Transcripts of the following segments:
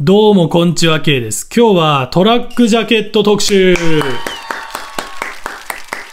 どうもこんちは K です。今日はトラックジャケット特集。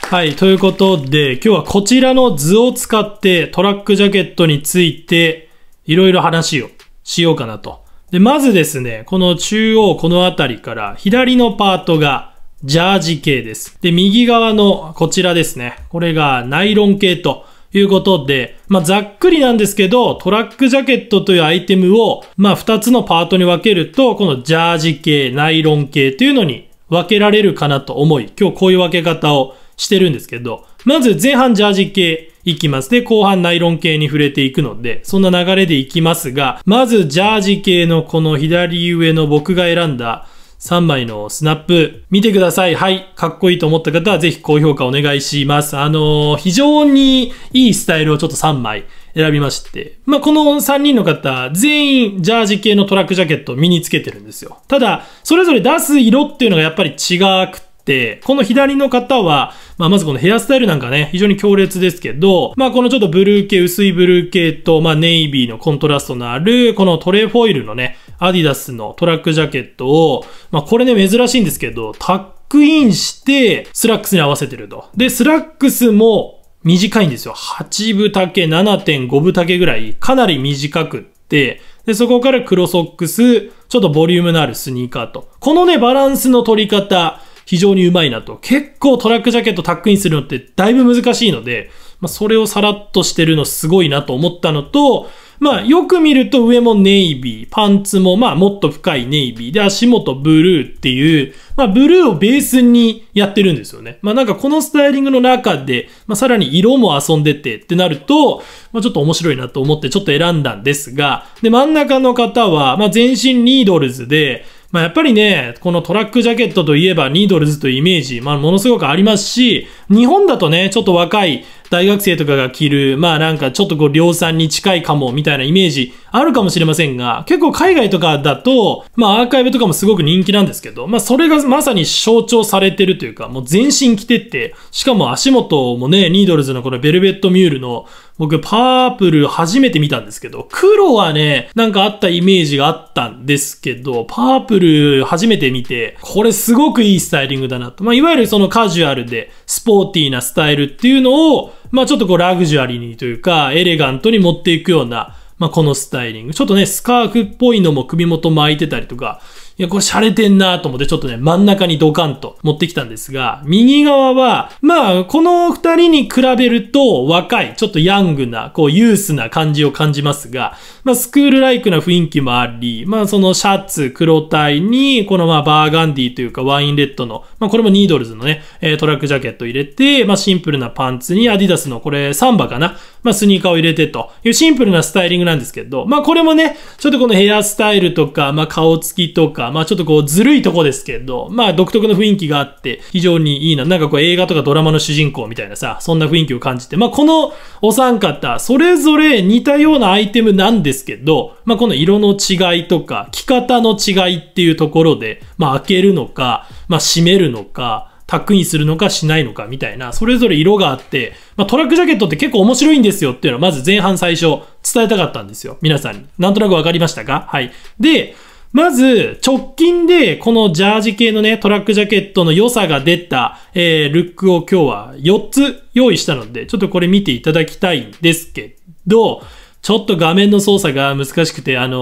はい、ということで、今日はこちらの図を使ってトラックジャケットについていろいろ話をしようかなと。で、まずですね、この中央この辺りから左のパートがジャージ系です。で、右側のこちらですね。これがナイロン系ということで、まあ、ざっくりなんですけど、トラックジャケットというアイテムを、まあ、2つのパートに分けると、このジャージ系、ナイロン系というのに分けられるかなと思い、今日こういう分け方をしてるんですけど、まず前半ジャージ系いきます。で、後半ナイロン系に触れていくので、そんな流れでいきますが、まずジャージ系のこの左上の僕が選んだ3枚のスナップ見てください。はい。かっこいいと思った方はぜひ高評価お願いします。あのー、非常にいいスタイルをちょっと3枚選びまして。まあ、この3人の方、全員ジャージ系のトラックジャケットを身につけてるんですよ。ただ、それぞれ出す色っていうのがやっぱり違くて、て、この左の方は、まあ、まずこのヘアスタイルなんかね、非常に強烈ですけど、まあ、このちょっとブルー系、薄いブルー系と、まあ、ネイビーのコントラストのある、このトレーフォイルのね、アディダスのトラックジャケットを、まあ、これね、珍しいんですけど、タックインして、スラックスに合わせてると。で、スラックスも、短いんですよ。8分丈、7.5分丈ぐらい、かなり短くって、で、そこから黒ソックス、ちょっとボリュームのあるスニーカーと。このね、バランスの取り方、非常にうまいなと。結構トラックジャケットタックインするのってだいぶ難しいので、まあ、それをさらっとしてるのすごいなと思ったのと、まあ、よく見ると上もネイビー、パンツもまあ、もっと深いネイビーで、足元ブルーっていう、まあ、ブルーをベースにやってるんですよね。まあ、なんかこのスタイリングの中で、まあ、さらに色も遊んでてってなると、まあ、ちょっと面白いなと思ってちょっと選んだんですが、で、真ん中の方は、まあ、全身ニードルズで、まあ、やっぱりね、このトラックジャケットといえばニードルズというイメージ、まあ、ものすごくありますし、日本だとね、ちょっと若い大学生とかが着る、まあなんかちょっとこう量産に近いかもみたいなイメージあるかもしれませんが、結構海外とかだと、まあアーカイブとかもすごく人気なんですけど、まあそれがまさに象徴されてるというか、もう全身着てって、しかも足元もね、ニードルズのこのベルベットミュールの僕、パープル初めて見たんですけど、黒はね、なんかあったイメージがあったんですけど、パープル初めて見て、これすごくいいスタイリングだなと。まあ、いわゆるそのカジュアルで、スポーティーなスタイルっていうのを、まあ、ちょっとこう、ラグジュアリーにというか、エレガントに持っていくような、まあ、このスタイリング。ちょっとね、スカーフっぽいのも首元巻いてたりとか、いや、これ洒落てんなと思って、ちょっとね、真ん中にドカンと持ってきたんですが、右側は、まあ、この二人に比べると若い、ちょっとヤングな、こう、ユースな感じを感じますが、まあ、スクールライクな雰囲気もあり、まあ、そのシャツ、黒タイに、このまあ、バーガンディというか、ワインレッドの、まあ、これもニードルズのね、トラックジャケット入れて、まあ、シンプルなパンツに、アディダスのこれ、サンバかな、まあ、スニーカーを入れてというシンプルなスタイリングなんですけど、まあ、これもね、ちょっとこのヘアスタイルとか、まあ、顔つきとか、か、まあちょっとこうずるいとこですけど、まあ独特の雰囲気があって非常にいいな。なんかこう映画とかドラマの主人公みたいなさ、そんな雰囲気を感じて、まあこのお三方、それぞれ似たようなアイテムなんですけど、まあこの色の違いとか、着方の違いっていうところで、まあ開けるのか、まあ閉めるのか、タックインするのかしないのかみたいな、それぞれ色があって、まあ、トラックジャケットって結構面白いんですよっていうのはまず前半最初伝えたかったんですよ。皆さんに。なんとなくわかりましたかはい。で、まず、直近で、このジャージ系のね、トラックジャケットの良さが出た、えー、ルックを今日は4つ用意したので、ちょっとこれ見ていただきたいんですけど、ちょっと画面の操作が難しくて、あの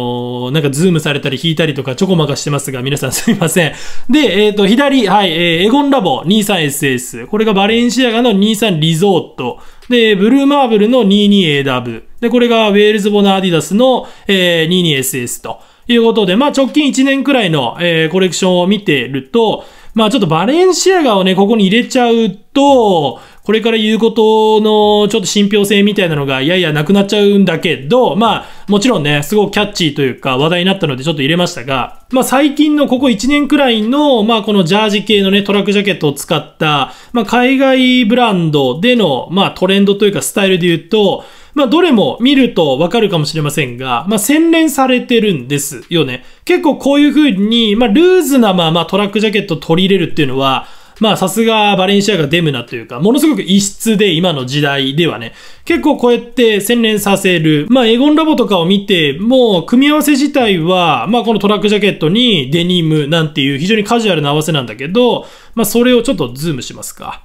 ー、なんかズームされたり引いたりとかちょこまかしてますが、皆さん すいません。で、えっ、ー、と、左、はい、えー、エゴンラボ 23SS。これがバレンシアガの23リゾート。で、ブルーマーブルの 22AW。で、これがウェールズボナアディダスの、えー、22SS と。ということで、まあ直近1年くらいの、えー、コレクションを見てると、まあちょっとバレンシアガをね、ここに入れちゃうと、これから言うことのちょっと信憑性みたいなのが、いやいやなくなっちゃうんだけど、まあ、もちろんね、すごくキャッチーというか話題になったのでちょっと入れましたが、まあ最近のここ1年くらいの、まあこのジャージ系のね、トラックジャケットを使った、まあ海外ブランドでの、まあトレンドというかスタイルで言うと、まあ、どれも見るとわかるかもしれませんが、まあ、洗練されてるんですよね。結構こういう風に、まあ、ルーズなままトラックジャケット取り入れるっていうのは、まあさすがバレンシアがデムナというか、ものすごく異質で今の時代ではね、結構こうやって洗練させる。まあエゴンラボとかを見て、も組み合わせ自体は、まあこのトラックジャケットにデニムなんていう非常にカジュアルな合わせなんだけど、まあそれをちょっとズームしますか。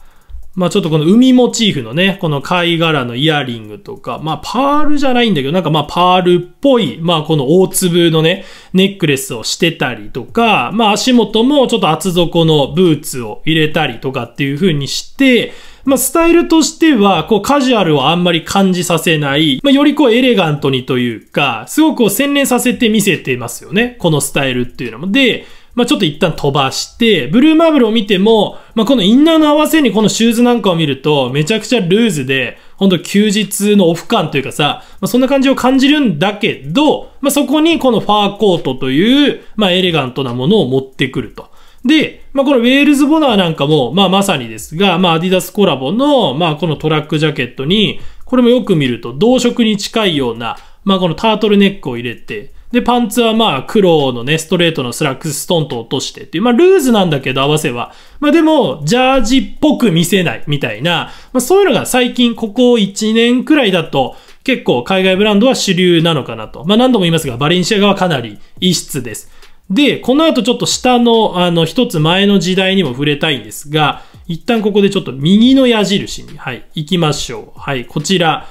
まあちょっとこの海モチーフのね、この貝殻のイヤリングとか、まあパールじゃないんだけど、なんかまあパールっぽい、まあこの大粒のね、ネックレスをしてたりとか、まあ足元もちょっと厚底のブーツを入れたりとかっていう風にして、まあ、スタイルとしては、こう、カジュアルをあんまり感じさせない、まあ、よりこう、エレガントにというか、すごくこう、洗練させて見せてますよね。このスタイルっていうのも。で、まあ、ちょっと一旦飛ばして、ブルーマーブルを見ても、まあ、このインナーの合わせにこのシューズなんかを見ると、めちゃくちゃルーズで、ほんと休日のオフ感というかさ、まあ、そんな感じを感じるんだけど、まあ、そこにこのファーコートという、まあ、エレガントなものを持ってくると。で、まあ、このウェールズボナーなんかも、まあ、まさにですが、まあ、アディダスコラボの、まあ、このトラックジャケットに、これもよく見ると同色に近いような、まあ、このタートルネックを入れて、で、パンツはまあ黒のね、ストレートのスラックスストンと落としてっていう、まあルーズなんだけど合わせは。まあでも、ジャージっぽく見せないみたいな、まあそういうのが最近ここ1年くらいだと、結構海外ブランドは主流なのかなと。まあ何度も言いますが、バレンシア側はかなり異質です。で、この後ちょっと下の、あの、一つ前の時代にも触れたいんですが、一旦ここでちょっと右の矢印に、はい、行きましょう。はい、こちら。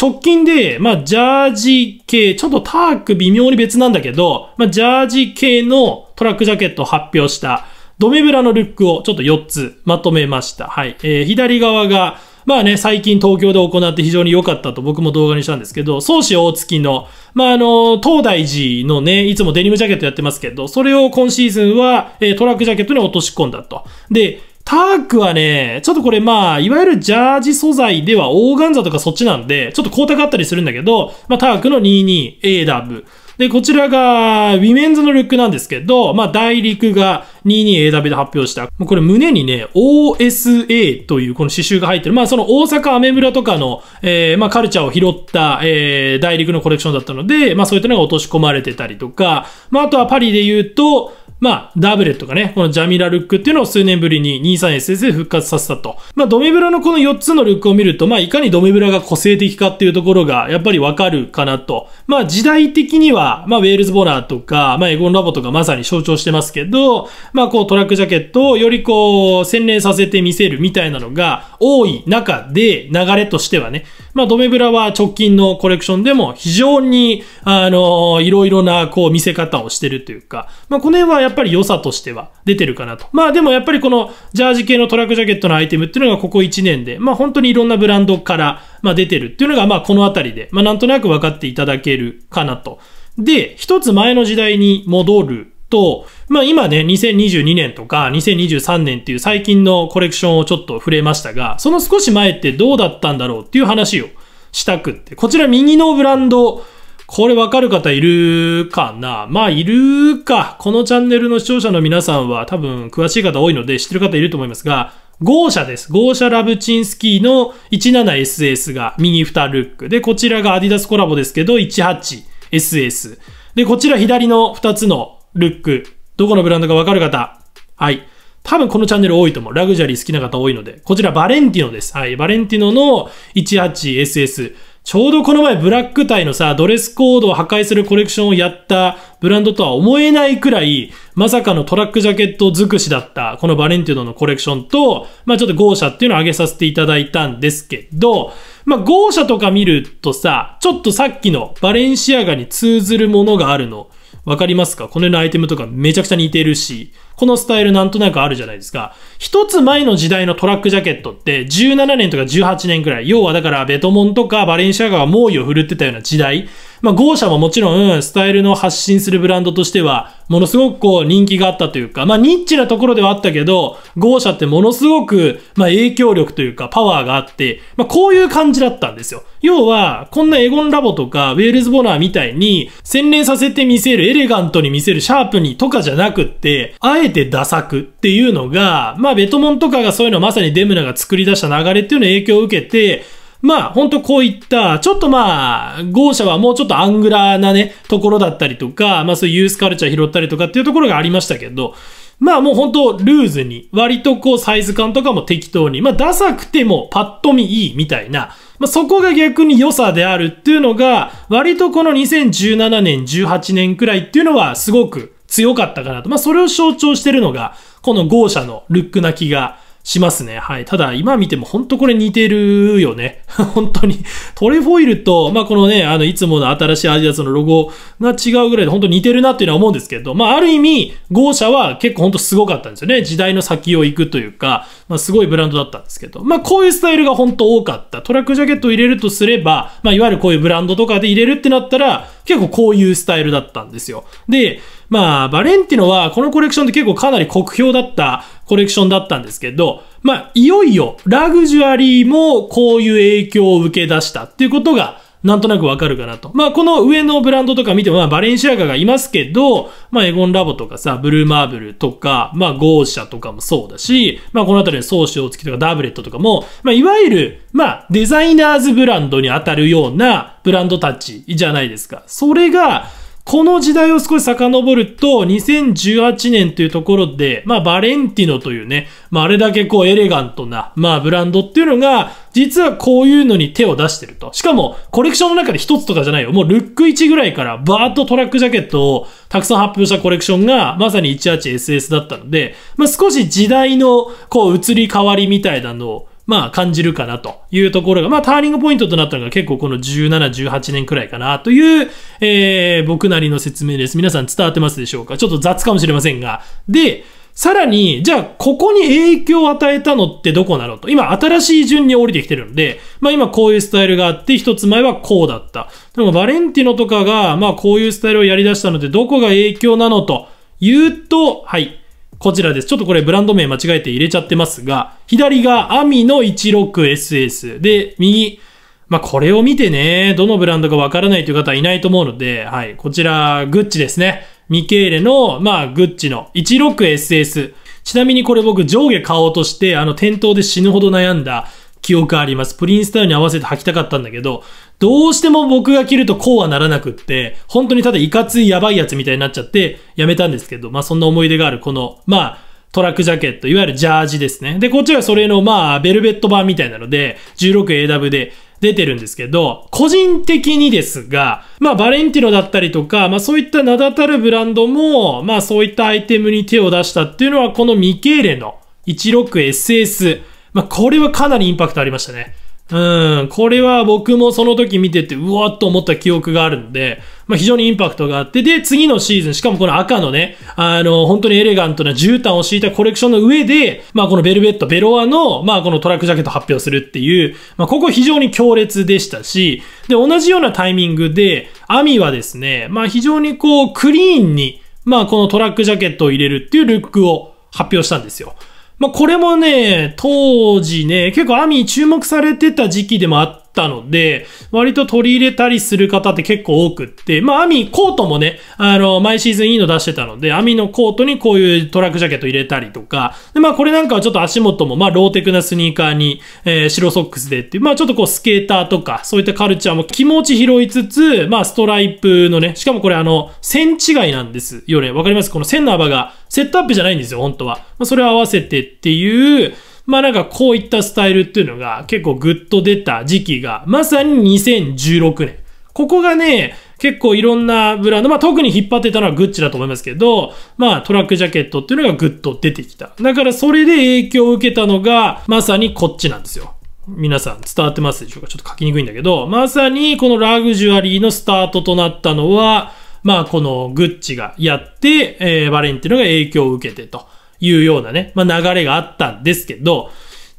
直近で、まあ、ジャージ系、ちょっとターク微妙に別なんだけど、まあ、ジャージ系のトラックジャケットを発表した、ドメブラのルックをちょっと4つまとめました。はい。えー、左側が、まあね、最近東京で行って非常に良かったと僕も動画にしたんですけど、宗師大月の、まああの、東大寺のね、いつもデニムジャケットやってますけど、それを今シーズンは、えー、トラックジャケットに落とし込んだと。で、タークはね、ちょっとこれまあ、いわゆるジャージ素材ではオーガンザとかそっちなんで、ちょっと光沢あったりするんだけど、まあタークの 22AW。で、こちらが、ウィメンズのルックなんですけど、まあ、大陸が 22AW で発表した。もうこれ胸にね、OSA というこの刺繍が入ってる。まあ、その大阪アメ村とかの、えー、まあ、カルチャーを拾った、えー、大陸のコレクションだったので、まあ、そういったのが落とし込まれてたりとか、まあ、あとはパリで言うと、まあ、ダブレットがね、このジャミラルックっていうのを数年ぶりに 23SS で復活させたと。まあ、ドメブラのこの4つのルックを見ると、まあ、いかにドメブラが個性的かっていうところが、やっぱりわかるかなと。まあ、時代的には、まあ、ウェールズ・ボナーとか、まあ、エゴン・ラボとかまさに象徴してますけど、まあ、こう、トラックジャケットをよりこう、洗練させてみせるみたいなのが多い中で、流れとしてはね、まあ、ドメブラは直近のコレクションでも非常に、あの、いろいろな、こう、見せ方をしてるというか、まあ、この辺はやっぱっぱり良さとしては出てるかなと。まあでもやっぱりこのジャージ系のトラックジャケットのアイテムっていうのがここ1年で、まあ本当にいろんなブランドから、まあ、出てるっていうのが、まあこのあたりで、まあなんとなく分かっていただけるかなと。で、一つ前の時代に戻ると、まあ今ね、2022年とか2023年っていう最近のコレクションをちょっと触れましたが、その少し前ってどうだったんだろうっていう話をしたくって、こちら右のブランドこれわかる方いるかなまあ、いるか。このチャンネルの視聴者の皆さんは多分詳しい方多いので知ってる方いると思いますが、ゴーシャです。ゴーシャラブチンスキーの 17SS が右2ルック。で、こちらがアディダスコラボですけど、18SS。で、こちら左の2つのルック。どこのブランドかわかる方。はい。多分このチャンネル多いと思う。ラグジュアリー好きな方多いので。こちらバレンティノです。はい。バレンティノの 18SS。ちょうどこの前ブラックタイのさ、ドレスコードを破壊するコレクションをやったブランドとは思えないくらい、まさかのトラックジャケット尽くしだった、このバレンティドノのコレクションと、まあちょっと豪車っていうのを上げさせていただいたんですけど、まあ豪車とか見るとさ、ちょっとさっきのバレンシアガに通ずるものがあるの、わかりますかこのようなアイテムとかめちゃくちゃ似てるし、このスタイルなんとなくあるじゃないですか。一つ前の時代のトラックジャケットって17年とか18年くらい。要はだからベトモンとかバレンシアガが猛威を振るってたような時代。まあ、ゴーシャももちろん、スタイルの発信するブランドとしては、ものすごくこう、人気があったというか、まあ、ニッチなところではあったけど、ゴーシャってものすごく、まあ、影響力というか、パワーがあって、まあ、こういう感じだったんですよ。要は、こんなエゴンラボとか、ウェールズボナーみたいに、洗練させて見せる、エレガントに見せる、シャープにとかじゃなくって、あええてダサくっていうのが、まあベトモンとかがそういうのまさにデムナが作り出した流れっていうの影響を受けて、まあ、ほんとこういった、ちょっとまあ、豪車はもうちょっとアングラーなね、ところだったりとか、まあそういうユースカルチャー拾ったりとかっていうところがありましたけど、まあもうほんとルーズに、割とこうサイズ感とかも適当に、まあダサくてもパッと見いいみたいな、まあそこが逆に良さであるっていうのが、割とこの2017年、18年くらいっていうのはすごく強かったかなと。まあ、それを象徴してるのが、この豪車のルックな気がしますね。はい。ただ、今見ても本当これ似てるよね。本当に。トレフォイルと、まあ、このね、あの、いつもの新しいアジアスのロゴが違うぐらいで本当似てるなっていうのは思うんですけど、まあ、ある意味、豪車は結構本当すごかったんですよね。時代の先を行くというか、まあ、すごいブランドだったんですけど、まあ、こういうスタイルが本当多かった。トラックジャケットを入れるとすれば、まあ、いわゆるこういうブランドとかで入れるってなったら、結構こういうスタイルだったんですよ。で、まあ、バレンティノはこのコレクションって結構かなり酷評だったコレクションだったんですけど、まあ、いよいよラグジュアリーもこういう影響を受け出したっていうことがなんとなくわかるかなと。まあ、この上のブランドとか見ても、まあ、バレンシアガがいますけど、まあ、エゴンラボとかさ、ブルーマーブルとか、まあ、ゴーシャとかもそうだし、まあ、この辺りの総称付きとかダブレットとかも、まあ、いわゆる、まあ、デザイナーズブランドに当たるようなブランドたちじゃないですか。それが、この時代を少し遡ると、2018年というところで、まあ、バレンティノというね、まあ、あれだけこうエレガントな、まあ、ブランドっていうのが、実はこういうのに手を出してると。しかも、コレクションの中で一つとかじゃないよ。もうルック1ぐらいから、バーッとトラックジャケットをたくさん発表したコレクションが、まさに 18SS だったので、まあ、少し時代の、こう、移り変わりみたいなのを、まあ感じるかなというところが、まあターニングポイントとなったのが結構この17、18年くらいかなという、えー、僕なりの説明です。皆さん伝わってますでしょうかちょっと雑かもしれませんが。で、さらに、じゃあ、ここに影響を与えたのってどこなのと。今、新しい順に降りてきてるんで、まあ今こういうスタイルがあって、一つ前はこうだった。でも、バレンティノとかが、まあこういうスタイルをやり出したので、どこが影響なのと言うと、はい。こちらです。ちょっとこれブランド名間違えて入れちゃってますが、左がアミの 16SS。で、右、まあ、これを見てね、どのブランドかわからないという方はいないと思うので、はい、こちら、グッチですね。ミケーレの、まあ、グッチの 16SS。ちなみにこれ僕上下買おうとして、あの、店頭で死ぬほど悩んだ記憶あります。プリンスタイルに合わせて履きたかったんだけど、どうしても僕が着るとこうはならなくって、本当にただいかついやばいやつみたいになっちゃって、やめたんですけど、まあそんな思い出がある、この、まあ、トラックジャケット、いわゆるジャージですね。で、こっちはそれの、まあ、ベルベット版みたいなので、16AW で出てるんですけど、個人的にですが、まあ、バレンティノだったりとか、まあ、そういった名だたるブランドも、まあ、そういったアイテムに手を出したっていうのは、このミケーレの 16SS。まあ、これはかなりインパクトありましたね。うん、これは僕もその時見てて、うわっと思った記憶があるので、まあ、非常にインパクトがあって、で、次のシーズン、しかもこの赤のね、あの、本当にエレガントな絨毯を敷いたコレクションの上で、まあ、このベルベット、ベロアの、まあ、このトラックジャケット発表するっていう、まあ、ここ非常に強烈でしたし、で、同じようなタイミングで、アミはですね、まあ、非常にこう、クリーンに、まあ、このトラックジャケットを入れるっていうルックを発表したんですよ。まあ、これもね、当時ね、結構アミー注目されてた時期でもあったので、割と取り入れたりする方って結構多くって、まあ、アミ、コートもね、あの、毎シーズンいいの出してたので、アミのコートにこういうトラックジャケット入れたりとか、で、まあ、これなんかはちょっと足元も、まあ、ローテクなスニーカーに、えー、白ソックスでっていう、まあ、ちょっとこう、スケーターとか、そういったカルチャーも気持ち拾いつつ、まあ、ストライプのね、しかもこれあの、線違いなんですよね。わかりますこの線の幅が、セットアップじゃないんですよ、本当は。まあ、それを合わせてっていう、まあなんかこういったスタイルっていうのが結構グッと出た時期が、まさに2016年。ここがね、結構いろんなブランド、まあ特に引っ張ってたのはグッチだと思いますけど、まあトラックジャケットっていうのがグッと出てきた。だからそれで影響を受けたのが、まさにこっちなんですよ。皆さん伝わってますでしょうかちょっと書きにくいんだけど、まさにこのラグジュアリーのスタートとなったのは、まあこのグッチがやって、えー、バレンティノが影響を受けてと。いうようなね、まあ、流れがあったんですけど、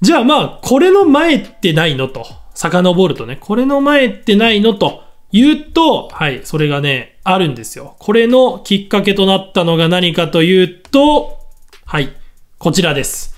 じゃあまあ、これの前ってないのと、遡るとね、これの前ってないのと、言うと、はい、それがね、あるんですよ。これのきっかけとなったのが何かというと、はい、こちらです。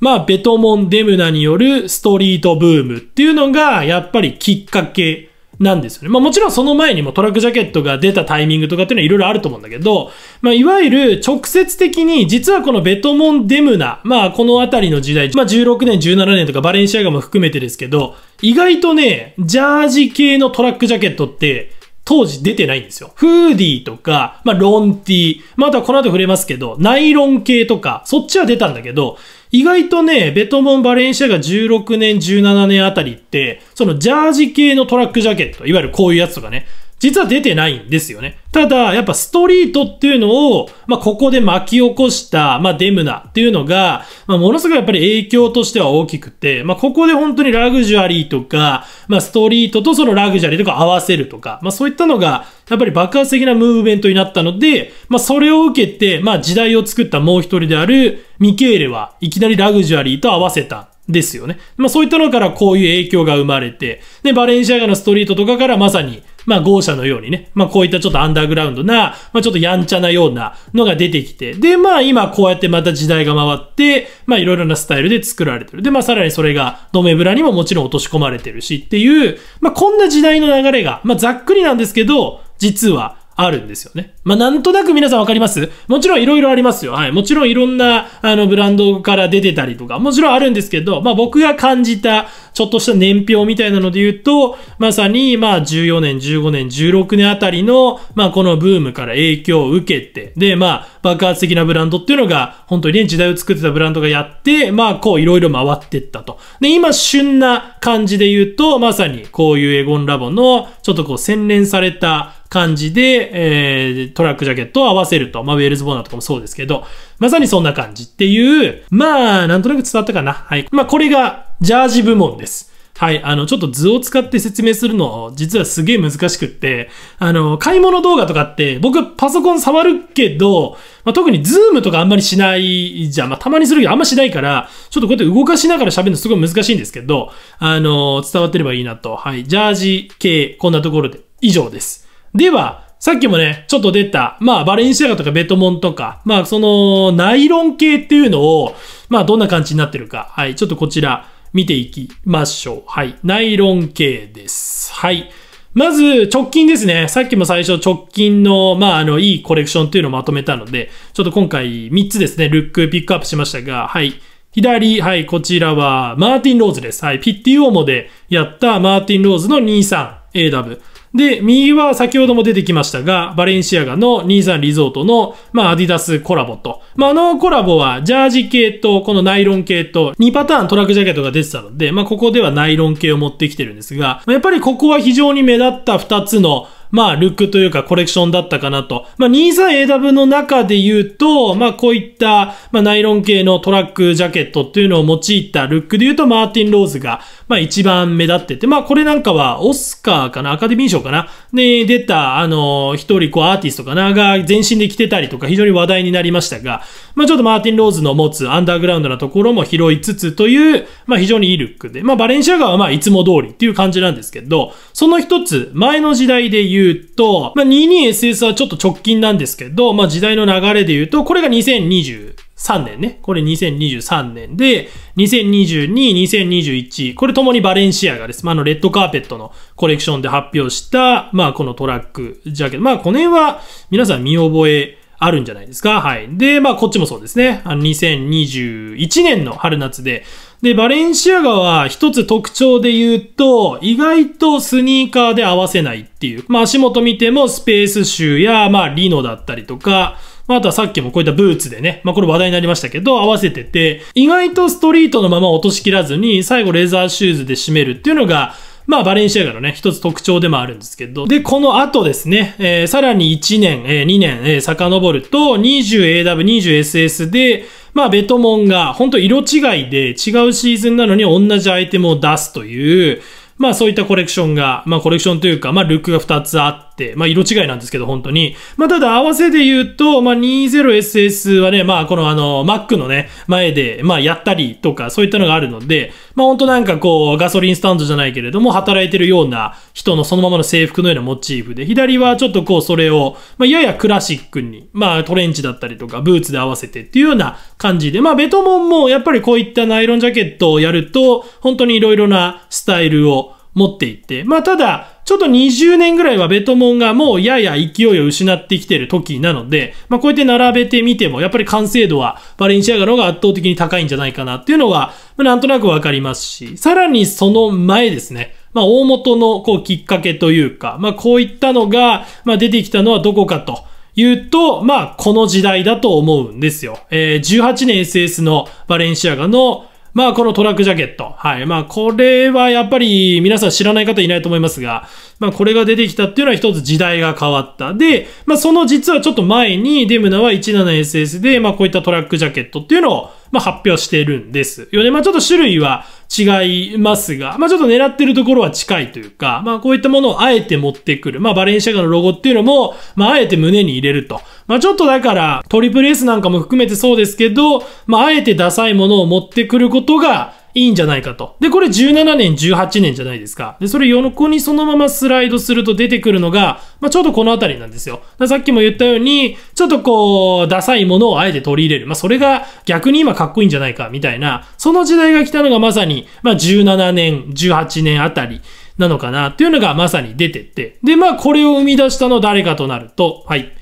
まあ、ベトモンデムナによるストリートブームっていうのが、やっぱりきっかけなんですよね。まあもちろんその前にもトラックジャケットが出たタイミングとかっていうのはいろいろあると思うんだけど、まあいわゆる直接的に実はこのベトモンデムナ、まあこの辺りの時代、まあ16年、17年とかバレンシアガも含めてですけど、意外とね、ジャージ系のトラックジャケットって当時出てないんですよ。フーディーとか、まあ、ロンティー、まあ、あとはこの後触れますけど、ナイロン系とか、そっちは出たんだけど、意外とね、ベトモン・バレンシアが16年、17年あたりって、そのジャージ系のトラックジャケット、いわゆるこういうやつとかね、実は出てないんですよね。ただ、やっぱストリートっていうのを、まあ、ここで巻き起こした、まあ、デムナっていうのが、まあ、ものすごいやっぱり影響としては大きくて、まあ、ここで本当にラグジュアリーとか、まあ、ストリートとそのラグジュアリーとか合わせるとか、まあ、そういったのが、やっぱり爆発的なムーブメントになったので、まあ、それを受けて、まあ、時代を作ったもう一人であるミケーレはいきなりラグジュアリーと合わせたですよね。まあそういったのからこういう影響が生まれて、で、バレンシアガのストリートとかからまさにまあ、豪社のようにね、まあ、こういったちょっとアンダーグラウンドな、まあ、ちょっとやんちゃなようなのが出てきて、で、まあ、今こうやってまた時代が回って、まあ、いろいろなスタイルで作られてる。で、まあ、さらにそれが、ドメブラにももちろん落とし込まれてるしっていう、まあ、こんな時代の流れが、まあ、ざっくりなんですけど、実は、あるんですよね。まあ、なんとなく皆さんわかりますもちろんいろいろありますよ。はい。もちろんいろんな、あの、ブランドから出てたりとか、もちろんあるんですけど、まあ、僕が感じた、ちょっとした年表みたいなので言うと、まさに、まあ、14年、15年、16年あたりの、まあ、このブームから影響を受けて、で、まあ、爆発的なブランドっていうのが、本当にね、時代を作ってたブランドがやって、まあ、こう、いろいろ回ってったと。で、今、旬な感じで言うと、まさに、こういうエゴンラボの、ちょっとこう、洗練された、感じで、えー、トラックジャケットを合わせると。まあ、ウェールズボーナーとかもそうですけど、まさにそんな感じっていう、まあ、なんとなく伝わったかな。はい。まあ、これが、ジャージ部門です。はい。あの、ちょっと図を使って説明するの、実はすげえ難しくって、あの、買い物動画とかって、僕パソコン触るけど、まあ、特にズームとかあんまりしないじゃん。まあ、たまにするけどあんましないから、ちょっとこうやって動かしながら喋るのすごい難しいんですけど、あの、伝わってればいいなと。はい。ジャージ系、こんなところで、以上です。では、さっきもね、ちょっと出た、まあ、バレンシアガとかベトモンとか、まあ、その、ナイロン系っていうのを、まあ、どんな感じになってるか。はい、ちょっとこちら、見ていきましょう。はい、ナイロン系です。はい。まず、直近ですね。さっきも最初、直近の、まあ、あの、いいコレクションっていうのをまとめたので、ちょっと今回3つですね、ルックピックアップしましたが、はい。左、はい、こちらは、マーティン・ローズです。はい、ピッティ・オーモでやったマーティン・ローズの 23AW。で、右は先ほども出てきましたが、バレンシアガの23リゾートの、まあ、アディダスコラボと。まあ、あのコラボは、ジャージ系と、このナイロン系と、2パターントラックジャケットが出てたので、まあ、ここではナイロン系を持ってきてるんですが、やっぱりここは非常に目立った2つの、まあ、ルックというかコレクションだったかなと。まあ、23AW の中で言うと、まあ、こういった、まあ、ナイロン系のトラックジャケットっていうのを用いたルックで言うと、マーティン・ローズが、まあ、一番目立ってて、まあ、これなんかは、オスカーかなアカデミー賞かなで、出た、あの、一人、こう、アーティストかなが全身で着てたりとか、非常に話題になりましたが、まあ、ちょっとマーティン・ローズの持つアンダーグラウンドなところも拾いつつという、まあ、非常にいいルックで、まあ、バレンシアガはまあ、いつも通りっていう感じなんですけど、その一つ、前の時代で言う言うと、まあ、22SS はちょっと直近なんですけど、まあ、時代の流れで言うと、これが2 0 2 3年ね。これ2023年で、2022、2021、これともにバレンシアがです。まあ、あの、レッドカーペットのコレクションで発表した、まあ、このトラック、ジャケット。まあ、この辺は、皆さん見覚えあるんじゃないですか。はい。で、まあ、こっちもそうですね。あの、2021年の春夏で、で、バレンシアガは一つ特徴で言うと、意外とスニーカーで合わせないっていう。まあ足元見てもスペースシューや、まあリノだったりとか、まあ、あとはさっきもこういったブーツでね、まあ、これ話題になりましたけど、合わせてて、意外とストリートのまま落としきらずに、最後レザーシューズで締めるっていうのが、まあ、バレンシアガのね、一つ特徴でもあるんですけど。で、この後ですね、えー、さらに1年、えー、2年、えー、遡ると、20AW、20SS で、まあ、ベトモンが、本当色違いで違うシーズンなのに同じアイテムを出すという、まあそういったコレクションが、まあコレクションというか、まあルックが2つあっって、まあ、色違いなんですけど、本当に。まあ、ただ合わせで言うと、まあ、20SS はね、まあ、このあの、Mac のね、前で、まあ、やったりとか、そういったのがあるので、まあ、本当なんかこう、ガソリンスタンドじゃないけれども、働いてるような人のそのままの制服のようなモチーフで、左はちょっとこう、それを、まあ、ややクラシックに、まあ、トレンチだったりとか、ブーツで合わせてっていうような感じで、まあ、ベトモンもやっぱりこういったナイロンジャケットをやると、本当に色々なスタイルを持っていて、まあ、ただ、ちょっと20年ぐらいはベトモンがもうやや勢いを失ってきてる時なので、まあ、こうやって並べてみても、やっぱり完成度はバレンシアガの方が圧倒的に高いんじゃないかなっていうのが、まあ、なんとなくわかりますし、さらにその前ですね。まあ、大元の、こう、きっかけというか、まあ、こういったのが、まあ、出てきたのはどこかと。言うと、まあ、この時代だと思うんですよ。えー、18年 SS のバレンシアガの、まあ、このトラックジャケット。はい。まあ、これはやっぱり皆さん知らない方いないと思いますが、まあ、これが出てきたっていうのは一つ時代が変わった。で、まあ、その実はちょっと前にデムナは 17SS で、まあ、こういったトラックジャケットっていうのをまあ、発表しているんですよね。まあ、ちょっと種類は違いますが、まあ、ちょっと狙ってるところは近いというか、まあ、こういったものをあえて持ってくる。まあ、バレンシアガのロゴっていうのも、まあ、あえて胸に入れると。まあ、ちょっとだから、トリプル S なんかも含めてそうですけど、まあ、あえてダサいものを持ってくることが、いいんじゃないかと。で、これ17年、18年じゃないですか。で、それ横にそのままスライドすると出てくるのが、まあ、ちょうどこの辺りなんですよ。さっきも言ったように、ちょっとこう、ダサいものをあえて取り入れる。まあ、それが逆に今かっこいいんじゃないか、みたいな、その時代が来たのがまさに、まあ、17年、18年あたり。なのかなっていうのがまさに出てって。で、まあこれを生み出したの誰かとなると、はい。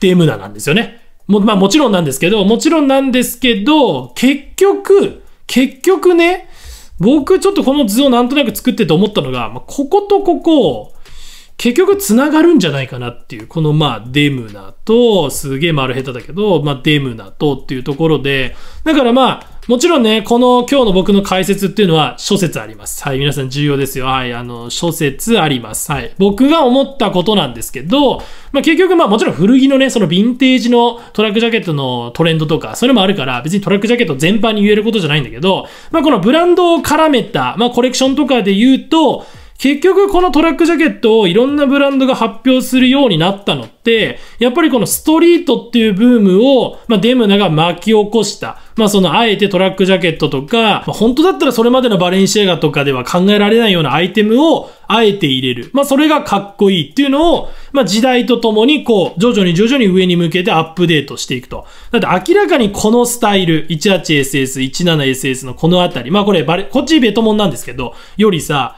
デムナなんですよね。も、まあもちろんなんですけど、もちろんなんですけど、結局、結局ね、僕ちょっとこの図をなんとなく作ってて思ったのが、まあ、こことここ、結局繋がるんじゃないかなっていう、このまあデムナと、すげえ丸下手だけど、まあデムナとっていうところで、だからまあ、もちろんね、この今日の僕の解説っていうのは諸説あります。はい、皆さん重要ですよ。はい、あの、諸説あります。はい、僕が思ったことなんですけど、まあ、結局まあもちろん古着のね、そのヴィンテージのトラックジャケットのトレンドとか、それもあるから、別にトラックジャケット全般に言えることじゃないんだけど、まあこのブランドを絡めた、まあコレクションとかで言うと、結局このトラックジャケットをいろんなブランドが発表するようになったのって、やっぱりこのストリートっていうブームを、まあ、デムナが巻き起こした。まあそのあえてトラックジャケットとか、まあ、本当だったらそれまでのバレンシアガとかでは考えられないようなアイテムをあえて入れる。まあそれがかっこいいっていうのを、まあ時代とともにこう、徐々に徐々に上に向けてアップデートしていくと。だって明らかにこのスタイル、18SS、17SS のこのあたり、まあこれバレ、こっちベトモンなんですけど、よりさ、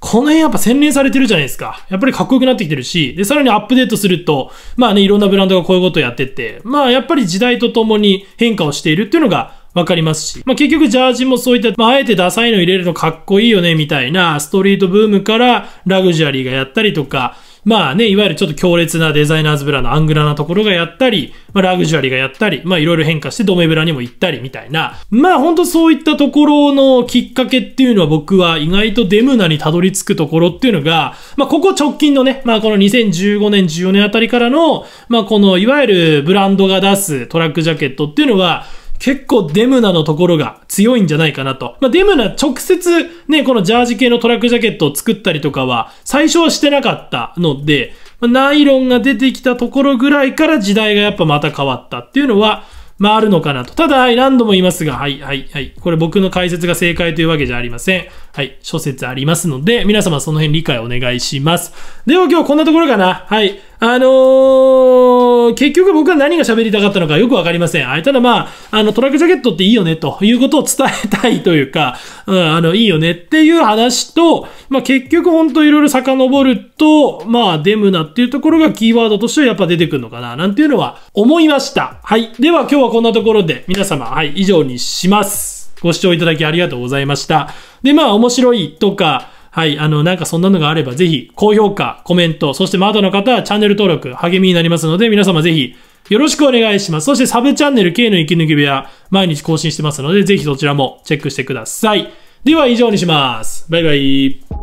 この辺やっぱ洗練されてるじゃないですか。やっぱりかっこよくなってきてるし、で、さらにアップデートすると、まあね、いろんなブランドがこういうことをやってて、まあやっぱり時代とともに変化をしているっていうのがわかりますし。まあ、結局ジャージもそういった、まあ、あえてダサいの入れるのかっこいいよね、みたいな、ストリートブームからラグジュアリーがやったりとか、まあね、いわゆるちょっと強烈なデザイナーズブラのアングラなところがやったり、まあラグジュアリーがやったり、まあいろいろ変化してドメブラにも行ったりみたいな。まあほんとそういったところのきっかけっていうのは僕は意外とデムナにたどり着くところっていうのが、まあここ直近のね、まあこの2015年14年あたりからの、まあこのいわゆるブランドが出すトラックジャケットっていうのは、結構デムナのところが強いんじゃないかなと。まあ、デムナ直接ね、このジャージ系のトラックジャケットを作ったりとかは最初はしてなかったので、まあ、ナイロンが出てきたところぐらいから時代がやっぱまた変わったっていうのは、まああるのかなと。ただ、何度も言いますが、はい、はい、はい。これ僕の解説が正解というわけじゃありません。はい、諸説ありますので、皆様その辺理解お願いします。では今日こんなところかな。はい。あのー、結局僕は何が喋りたかったのかよくわかりません。はい、ただまあ、あの、トラックジャケットっていいよね、ということを伝えたいというか、うん、あの、いいよねっていう話と、まあ結局本当いろいろ遡ると、まあデムナっていうところがキーワードとしてやっぱ出てくるのかな、なんていうのは思いました。はい。では今日はこんなところで皆様、はい、以上にします。ご視聴いただきありがとうございました。で、まあ、面白いとか、はい、あの、なんかそんなのがあれば、ぜひ、高評価、コメント、そして、まだの方はチャンネル登録、励みになりますので、皆様ぜひ、よろしくお願いします。そして、サブチャンネル K の息抜き部屋、毎日更新してますので、ぜひそちらもチェックしてください。では、以上にします。バイバイ。